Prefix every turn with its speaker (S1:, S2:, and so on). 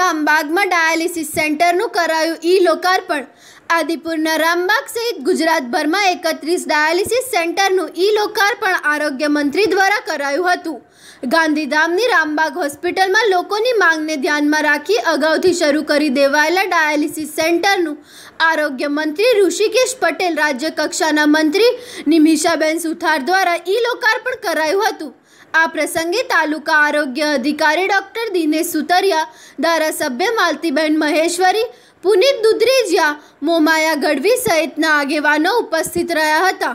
S1: રામબાગમાં dialysis સેન્ટરનું કરાયું ઈ લોકાર્પણ આદિપુરના રામબાગ સહિત ગુજરાતભરમાં એકત્રીસ ડાયાલિસિસ સેન્ટરનું ઈ લોકાર્પણ આરોગ્ય મંત્રી દ્વારા કરાયું હતું ગાંધીધામની રામબાગ હોસ્પિટલમાં લોકોની માંગને ધ્યાનમાં રાખી અગાઉથી શરૂ કરી દેવાયેલા ડાયાલિસિસ સેન્ટરનું આરોગ્ય મંત્રી ઋષિકેશ પટેલ રાજ્ય કક્ષાના મંત્રી નિમિષાબેન સુથાર દ્વારા ઈ લોકાર્પણ કરાયું હતું આ પ્રસંગે તાલુકા આરોગ્ય અધિકારી ડોક્ટર દિનેશ સુતરિયા ધારાસભ્ય માલતીબેન મહેશ્વરી પુનિત દુધરેજિયા મોમાયા ગઢવી સહિતના આગેવાનો ઉપસ્થિત રહ્યા હતા